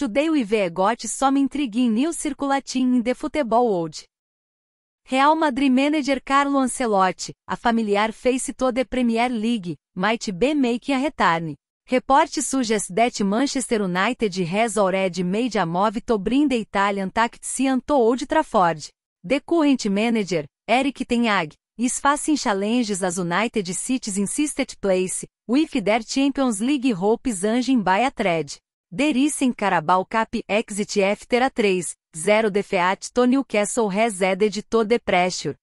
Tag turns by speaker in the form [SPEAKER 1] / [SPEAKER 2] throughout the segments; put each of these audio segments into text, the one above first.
[SPEAKER 1] Today we got some intriguing news circulating in the football world. Real Madrid manager Carlo Ancelotti, a familiar face to the Premier League, might be making a return. Report suggests that Manchester United has already made a move to bring the Italian tactician to Old Trafford. The current manager, Eric Ten Hag, is facing challenges as United City's insisted place, with their Champions League hopes hanging by a thread. Derissem Carabal Cap Exit f 3, 0 Defeat Newcastle Castle added To The Pressure.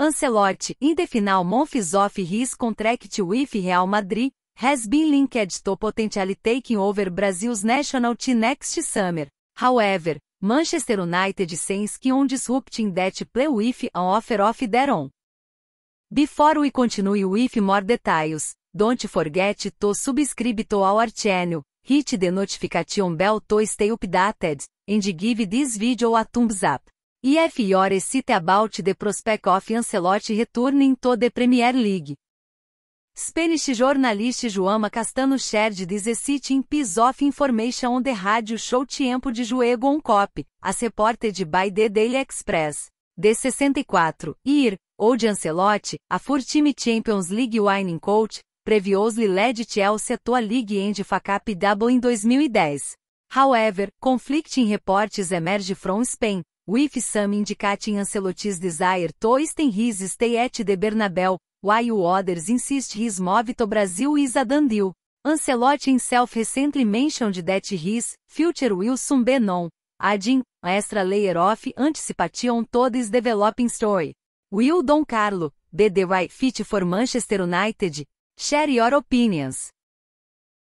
[SPEAKER 1] Ancelotti, indefinal the final of his contract with Real Madrid, has been linked to potentially taking over Brazil's national team next summer. However, Manchester United says que on disrupting that play with an offer of their own. Before we continue with more details, don't forget to subscribe to our channel, hit the notification bell to stay updated, and give this video a thumbs up. É If you're excited about the prospect of Ancelotti returning to the Premier League. Spanish jornalist Joama Castano shared this exciting piece of information on the radio show Tempo de Juego on Cop, as reported by the Daily Express. D64, IR, ou de Ancelotti, a four Champions League winning coach, previously led Chelsea to a League End FACAP double in 2010. However, conflicting reports emerge from Spain, with some indicating Ancelotti's desire to extend his stay at the Bernabéu, while others insist his move to Brazil is a done deal. Ancelotti himself recently mentioned that his future Wilson Benon, adding, extra layer of anticipation to this developing story. Will Don Carlo, BDY fit for Manchester United, Share your opinions.